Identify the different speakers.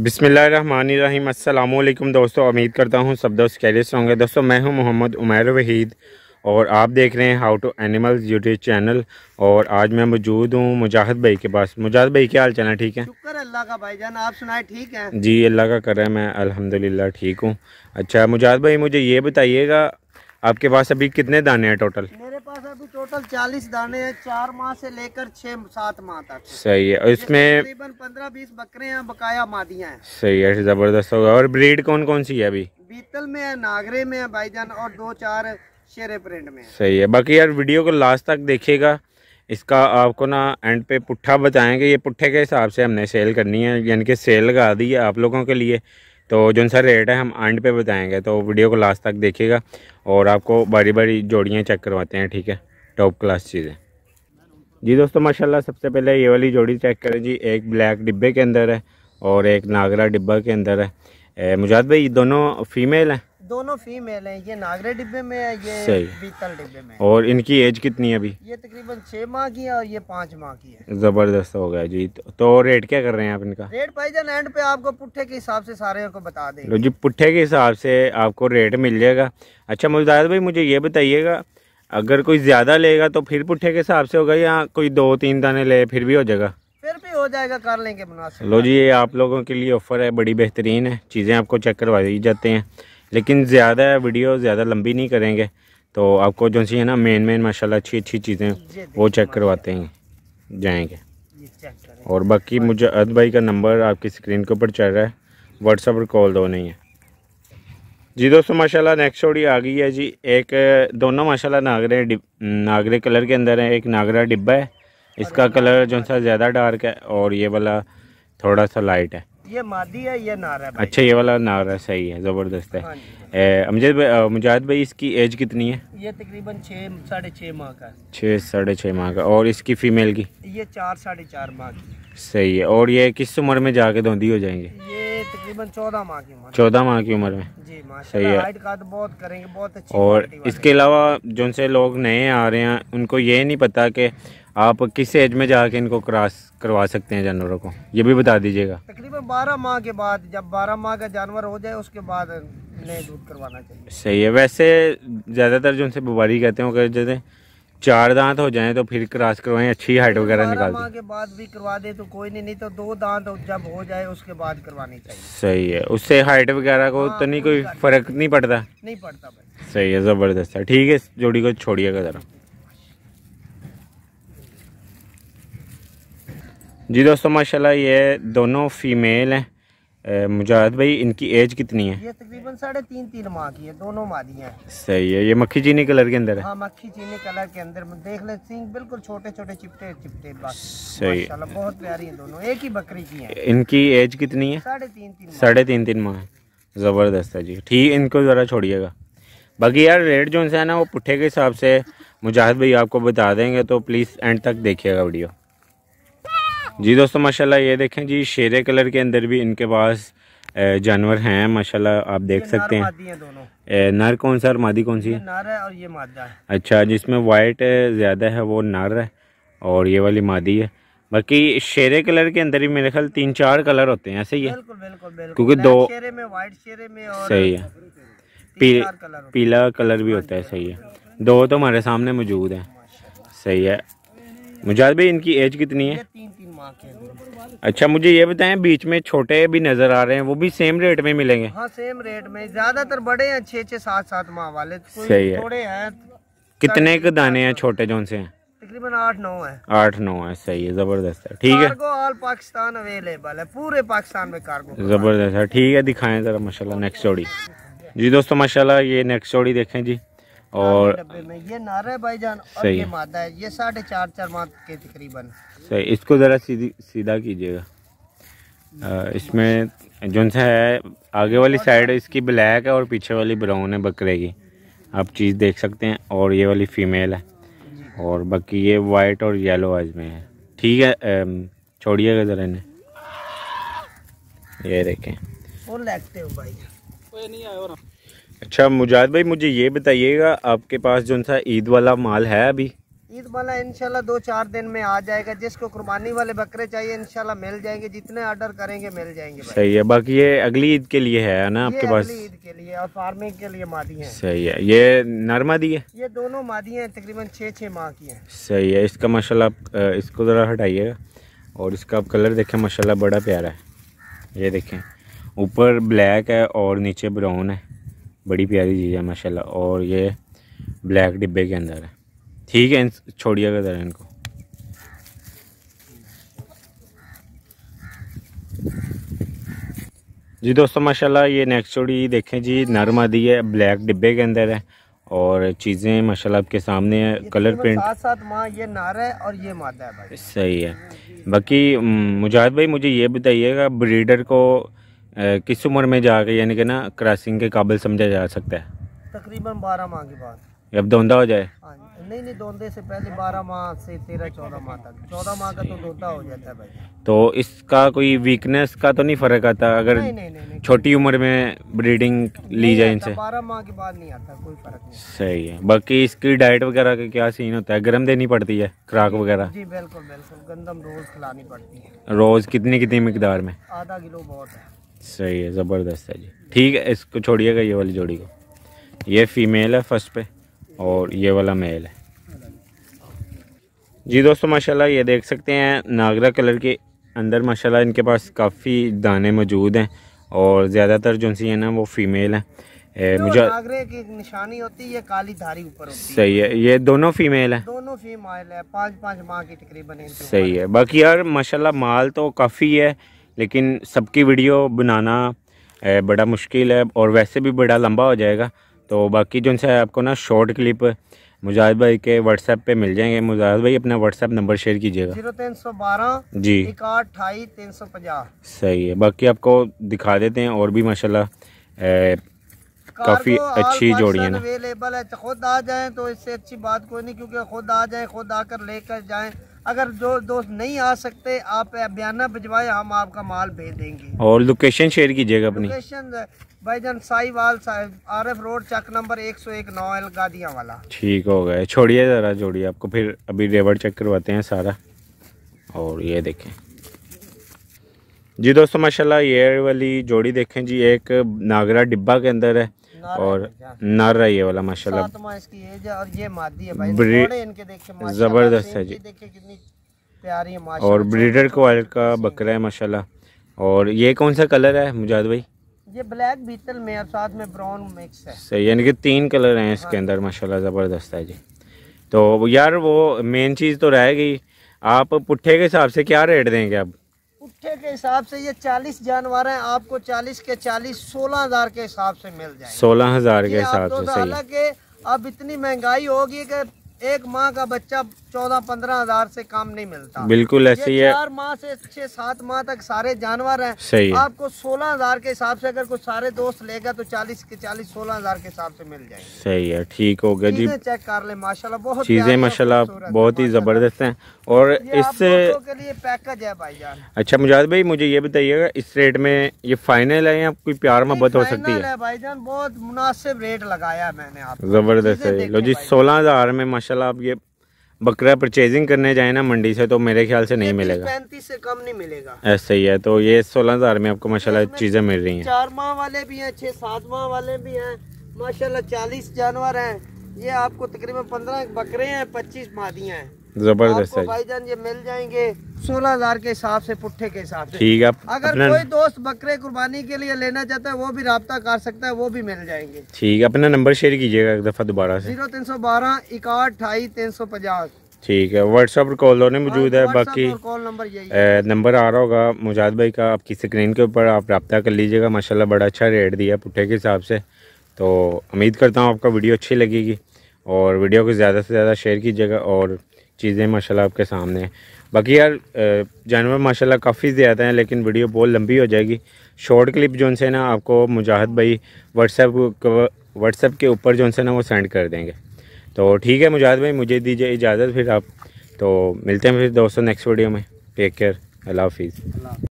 Speaker 1: बिसमीम अल्लाम दोस्तों उम्मीद करता हूँ सब दोस्त कैरियर होंगे दोस्तों मैं हूँ मोहम्मद उमैर वहीद और आप देख रहे हैं how to animals YouTube channel और आज मैं मौजूद हूँ मुजाहिद भाई के पास मुजाहिद भाई क्या हाल चाल है ठीक है शुक्र
Speaker 2: अल्लाह का भाई जान आप सुनाए ठीक है
Speaker 1: जी अल्लाह का कर रहे हैं मैं अल्हम्दुलिल्लाह ठीक हूँ अच्छा मुजाहिद भाई मुझे ये बताइएगा आपके पास अभी कितने दाने हैं टोटल
Speaker 2: पास अभी टोटल चालीस दाने हैं चार माह से लेकर छह सात माह तक
Speaker 1: सही है इसमें
Speaker 2: तकरीबन पंद्रह बीस बकरे हैं बकाया मादियाँ हैं
Speaker 1: सही है जबरदस्त होगा और ब्रीड कौन कौन सी है अभी
Speaker 2: बीतल में है नागरे में है भाईजान और दो चार शेरे प्रिंट में है।
Speaker 1: सही है बाकी यार वीडियो को लास्ट तक देखिएगा इसका आपको ना एंड पे पुट्ठा बताएंगे ये पुट्ठे के हिसाब से हमने सेल करनी है यानी कि सेल लगा दी है आप लोगों के लिए तो जो सा रेट है हम एंड पे बताएंगे तो वीडियो को लास्ट तक देखिएगा और आपको बड़ी बड़ी जोड़ियाँ चेक करवाते हैं ठीक है टॉप क्लास चीज़ें जी दोस्तों माशाल्लाह सबसे पहले ये वाली जोड़ी चेक करें जी एक ब्लैक डिब्बे के अंदर है और एक नागरा डिब्बा के अंदर है मुजाद भाई दोनों फीमेल हैं
Speaker 2: दोनों फीमेल हैं ये नागरे डिब्बे में है ये बीतल डिब्बे
Speaker 1: में और इनकी एज कितनी है अभी ये
Speaker 2: तकरीबन छह माह की है और ये पाँच माह की
Speaker 1: है ज़बरदस्त हो गया जी तो रेट क्या कर रहे हैं आप इनका
Speaker 2: रेट जान एंड पे आपको पुट्ठे के हिसाब से सारे को बता दें
Speaker 1: जी पुट्ठे के हिसाब से आपको रेट मिल जाएगा अच्छा मुजाद भाई मुझे ये बताइएगा अगर कोई ज़्यादा लेगा तो फिर पुट्ठे के हिसाब से होगा या कोई दो तीन दाने ले फिर भी हो जाएगा
Speaker 2: फिर भी हो जाएगा कर लेंगे लो
Speaker 1: जी ये आप लोगों के लिए ऑफ़र है बड़ी बेहतरीन है चीज़ें आपको चेक करवाई जाते हैं लेकिन ज़्यादा वीडियो ज़्यादा लंबी नहीं करेंगे तो आपको जो सी है ना मेन मेन माशाल्लाह अच्छी अच्छी चीज़ें वो चेक करवाते हैं जाएंगे और बाकी मुझे अद भाई का नंबर आपकी स्क्रीन के ऊपर चल रहा है व्हाट्सअप पर कॉल दो नहीं है जी दोस्तों माशाल्लाह नेक्स्ट छोड़ी आ गई है जी एक दोनों माशाल्लाह नागरे नागरे कलर के अंदर है एक नागरा डिब्बा है इसका कलर जो सा ज़्यादा डार्क है और ये वाला थोड़ा सा लाइट है
Speaker 2: ये मादी है ये नारा है
Speaker 1: अच्छा ये वाला नारा सही है ज़बरदस्त है हाँ अमजद भाई मुजाहिद भाई इसकी एज कितनी है
Speaker 2: ये तकरीबन छः साढ़े छः माह का
Speaker 1: छः साढ़े छः माह का और इसकी फ़ीमेल की
Speaker 2: ये चार साढ़े चार माह की
Speaker 1: सही है और ये किस उम्र में जाके धोंदी हो जाएंगे
Speaker 2: ये तकरीबन चौदह माह की
Speaker 1: उम्र चौदह माह की उम्र में जी सही है
Speaker 2: तो बहुत
Speaker 1: करेंगे बहुत अच्छी और इसके अलावा जो से लोग नए आ रहे हैं उनको ये नहीं पता कि आप किस एज में जाके इनको क्रॉस करवा सकते हैं जानवरों को ये भी बता दीजिएगा
Speaker 2: तकरीबन बारह माह के बाद जब बारह माह का जानवर हो जाए उसके बाद दूध करवाना चाहिए
Speaker 1: सही है वैसे ज़्यादातर जो उनसे बीमारी कहते हैं जैसे चार दांत हो जाएं तो फिर क्रॉस करवाएं अच्छी हाइट वगैरह निकाल
Speaker 2: के बाद भी करवा दे तो कोई नहीं नहीं तो दो दांत जब हो जाए उसके बाद करवानी चाहिए
Speaker 1: सही है उससे हाइट वगैरह को हाँ, तो नहीं कोई फर्क नहीं पड़ता नहीं पड़ता सही है ज़बरदस्त है ठीक है जोड़ी को छोड़िएगा ज़रा जी दोस्तों माशाल्लाह ये दोनों फीमेल हैं मुजाहिद भाई इनकी एज कितनी है
Speaker 2: ये तकरीबन साढ़े तीन तीन माह की है दोनों मादियाँ
Speaker 1: सही है ये मक्खी चीनी कलर के अंदर है हाँ
Speaker 2: मक्खी चीनी कलर के अंदर देख ले सिंह बिल्कुल छोटे छोटे चिपटे चिपटे सही बहुत प्यारी है दोनों एक ही बकरी की है
Speaker 1: इनकी एज कितनी है साढ़े तीन तीन साढ़े तीन तीन माह ज़बरदस्त है जी ठीक इनको ज़रा छोड़िएगा बाकी यार रेट जो है ना वो पुट्ठे के हिसाब से मुजाहिद भाई आपको बता देंगे तो प्लीज़ एंड तक देखिएगा वीडियो जी दोस्तों माशाल्लाह ये देखें जी शेरे कलर के अंदर भी इनके पास जानवर हैं माशाल्लाह आप देख सकते हैं दोनों ए, नर कौन सा और मादी कौन सी है नर है और ये मादा है अच्छा जिसमें वाइट ज़्यादा है वो नर है और ये वाली मादी है बाकी शेरे कलर के अंदर ही मेरे ख्याल तीन चार कलर होते हैं ऐसे ही है क्योंकि दो
Speaker 2: शेरे में वाइट शेरे में और सही
Speaker 1: है पी, पीला कलर भी होता है सही है दो तो हमारे सामने मौजूद है सही है मुजाद भाई इनकी एज कितनी है अच्छा मुझे ये बताएं बीच में छोटे भी नजर आ रहे हैं वो भी सेम रेट में मिलेंगे
Speaker 2: हाँ सेम रेट में ज्यादातर बड़े हैं छह छह सात सात माह वाले सही है थोड़े हैं
Speaker 1: कितने के दाने हैं छोटे जो से
Speaker 2: तकरीबन आठ नौ है
Speaker 1: आठ नौ है सही है जबरदस्त है ठीक है
Speaker 2: ऑल पाकिस्तान अवेलेबल है पूरे पाकिस्तान में कार्गो
Speaker 1: जबरदस्त है ठीक है दिखाए जरा माशा नेक्स्ट जोड़ी जी दोस्तों माशाला ये नेक्स्ट जोड़ी देखें जी और
Speaker 2: डब्बे में ये नारा है भाईजान और ये मादा है ये साढ़े चार चार माह के तकरीबन
Speaker 1: सही इसको ज़रा सीधी सीधा कीजिएगा इसमें जो सा है आगे वाली साइड इसकी ब्लैक है और पीछे वाली ब्राउन है बकरे की आप चीज़ देख सकते हैं और ये वाली फ़ीमेल है और बाकी ये वाइट और येलो आज में है ठीक है छोड़िएगा ज़रा इन्हें ये देखें
Speaker 2: और लगते हो भाई कोई नहीं आया और
Speaker 1: अच्छा मुजाहिद भाई मुझे ये बताइएगा आपके पास जो सा ईद वाला माल है अभी
Speaker 2: ईद वाला इनशाला दो चार दिन में आ जाएगा जिसको कुर्बानी वाले बकरे चाहिए इनशाला मिल जाएंगे जितने ऑर्डर करेंगे मिल जाएंगे
Speaker 1: सही है बाकी ये अगली ईद के लिए है ना आपके पास ईद
Speaker 2: के लिए और फार्मिंग के लिए मादी
Speaker 1: है सही है ये नर है
Speaker 2: ये दोनों मादी है तकरीबन छः छः माह की है
Speaker 1: सही है इसका माशाला आप इसको ज़रा हटाइएगा और इसका आप कलर देखें माशाला बड़ा प्यारा है ये देखें ऊपर ब्लैक है और नीचे ब्राउन है बड़ी प्यारी चीज़ है माशाल्लाह और ये ब्लैक डिब्बे के अंदर है ठीक है छोड़िएगा ज़रा इनको जी दोस्तों माशाल्लाह ये नेक्स्ट चोड़ी देखें जी नरम आदि है ब्लैक डिब्बे के अंदर है और चीज़ें माशाल्लाह आपके सामने है कलर प्रिंट साथ
Speaker 2: साथ माँ ये नार है और ये मादा है भाई
Speaker 1: सही है बाकी मुजाहिद भाई मुझे ये बताइएगा ब्रीडर को किस उम्र में जाके यानी कि ना क्रॉसिंग के काबिल समझा जा सकता है
Speaker 2: तकरीबन बारह माह के बाद
Speaker 1: जब धोंदा हो जाए हाँ
Speaker 2: नहीं नहीं धोंदे से पहले बारह माह से तेरह चौदह माह तक चौदह माह का तो धोता हो जाता है
Speaker 1: भाई तो इसका कोई वीकनेस का तो नहीं फर्क आता अगर छोटी उम्र में ब्रीडिंग ली जाए इनसे बारह
Speaker 2: माह के बाद नहीं आता कोई
Speaker 1: फर्क नहीं सही है बाकी इसकी डाइट वगैरह का क्या सीन होता है गर्म देनी पड़ती है खुराक वगैरह जी
Speaker 2: बिल्कुल बिल्कुल गंदम रोज खिलानी पड़ती
Speaker 1: है रोज कितनी कितनी मकदार में
Speaker 2: आधा किलो बहुत है
Speaker 1: सही है ज़बरदस्त है जी ठीक है इसको छोड़िएगा ये वाली जोड़ी को ये फीमेल है फर्स्ट पे और ये वाला मेल है जी दोस्तों माशाल्लाह ये देख सकते हैं नागरा कलर के अंदर माशाल्लाह इनके पास काफ़ी दाने मौजूद हैं और ज़्यादातर जो सी है ना वो फीमेल हैं मुझे नागरे
Speaker 2: की निशानी होती है काली धारी ऊपर
Speaker 1: सही है ये दोनों फीमेल है
Speaker 2: दोनों फीमेल है पाँच पाँच माह की तकरीबन
Speaker 1: सही है बाकी यार माशाल्लाह माल तो काफ़ी है लेकिन सबकी वीडियो बनाना बड़ा मुश्किल है और वैसे भी बड़ा लंबा हो जाएगा तो बाकी जो है आपको ना शॉर्ट क्लिप मुजाहिद भाई के व्हाट्सएप पे मिल जाएंगे मुजाहिद भाई अपना व्हाट्सएप नंबर शेयर कीजिएगा जीरो
Speaker 2: तीन सौ बारह जी अठाई तीन सौ पचास
Speaker 1: सही है बाकी आपको दिखा देते हैं और भी माशाल्लाह काफ़ी अच्छी जोड़ी है ना अवेलेबल है तो खुद आ
Speaker 2: जाए तो इससे अच्छी बात कोई नहीं क्योंकि खुद आ जाए खुद आकर लेकर जाए अगर जो दोस्त नहीं आ सकते आप बयाना भिजवाए हम आपका माल भेज देंगे
Speaker 1: और लोकेशन शेयर कीजिएगा अपनी
Speaker 2: लोकेशन भाईजान साहिवाल आर एफ रोड चक नंबर एक सौ एक नौ गादिया वाला
Speaker 1: ठीक हो गया छोड़िए ज़रा जोड़िए आपको फिर अभी रेवर चेक करवाते हैं सारा और ये देखें जी दोस्तों माशाल्लाह ये वाली जोड़ी देखें जी एक नागरा डिब्बा के अंदर है और नर है ये वाला माशाल्लाह ज़बरदस्त है जी देखिए और ब्रीडर क्वालिटी का बकरा है माशाल्लाह और ये कौन सा कलर है मुजाद भाई
Speaker 2: ये ब्लैक बीतल में और साथ में ब्राउन मिक्स है सही
Speaker 1: यानी कि तीन कलर हैं इसके हाँ। अंदर माशाल्लाह ज़बरदस्त है जी तो यार वो मेन चीज़ तो रह गई आप पुट्ठे के हिसाब से क्या रेट देंगे अब
Speaker 2: पुट्ठे के हिसाब से ये चालीस जानवर हैं आपको चालीस के चालीस सोलह हजार के हिसाब से मिल
Speaker 1: जाए सोलह हजार के हिसाब से हालांकि
Speaker 2: अब इतनी महंगाई होगी कि एक माँ का बच्चा चौदह पंद्रह हजार से काम नहीं मिलता
Speaker 1: बिल्कुल ऐसे ही है चार
Speaker 2: माह से छह सात माह तक सारे जानवर हैं सही है। आपको सोलह हजार के हिसाब से अगर कुछ सारे दोस्त लेगा तो चालीस के चालीस सोलह हजार के हिसाब से मिल जाएंगे
Speaker 1: सही है ठीक हो गया जी
Speaker 2: चेक कर ले माशाल्लाह बहुत चीजें माशाल्लाह बहुत
Speaker 1: ही जबरदस्त हैं और इससे पैकेज है भाई अच्छा मुजाद भाई मुझे ये बताइएगा इस रेट में ये फाइनल है या कोई प्यार मोहब्बत हो सकती है
Speaker 2: भाईजान बहुत मुनासिब रेट लगाया मैंने
Speaker 1: आप जबरदस्त है लो जी सोलह हजार में माशाला आप ये बकरा परचेजिंग करने जाए ना मंडी से तो मेरे ख्याल से नहीं मिलेगा
Speaker 2: पैंतीस से कम नहीं मिलेगा
Speaker 1: ऐसा ही है तो ये सोलह हजार में आपको माशाल्लाह चीजें मिल रही हैं
Speaker 2: चार माह वाले भी हैं छह सात माह वाले भी हैं माशाल्लाह चालीस जानवर हैं ये आपको तकरीबन पंद्रह बकरे हैं पच्चीस मादियाँ हैं
Speaker 1: जबरदस्त है
Speaker 2: भाईजान ये मिल जाएंगे सोलह हजार के हिसाब से पुट्ठे के हिसाब से ठीक है अगर कोई दोस्त बकरे कुर्बानी के लिए लेना चाहता है वो भी रहा कर सकता है वो भी मिल जाएंगे
Speaker 1: ठीक है अपना नंबर शेयर कीजिएगा एक दफा दोबारा
Speaker 2: जीरो तीन सौ बारह इकाठ अठाई तीन सौ पचास
Speaker 1: ठीक है व्हाट्सअप और कॉल दोनों मौजूद है हाँ, बाकी नंबर आ रहा होगा मुजाद भाई का आपकी स्क्रीन के ऊपर आप रब्ता कर लीजिएगा माशाल्लाह बड़ा अच्छा रेट दिया पुट्ठे के हिसाब से तो उम्मीद करता हूँ आपका वीडियो अच्छी लगेगी और वीडियो को ज़्यादा से ज़्यादा शेयर कीजिएगा और चीज़ें माशाल्लाह आपके सामने हैं बाकी यार जानवर माशाल्लाह काफ़ी ज़्यादा हैं लेकिन वीडियो बहुत लंबी हो जाएगी शॉर्ट क्लिप जो उनसे ना आपको मुजाहद भाई व्हाट्सएप व्हाट्सएप के ऊपर जो उनसे ना वो सेंड कर देंगे तो ठीक है मुजाहद भाई मुझे दीजिए इजाज़त फिर आप तो मिलते हैं फिर दोस्तों नेक्स्ट वीडियो में टेक केयर अल्लाह हाफिज़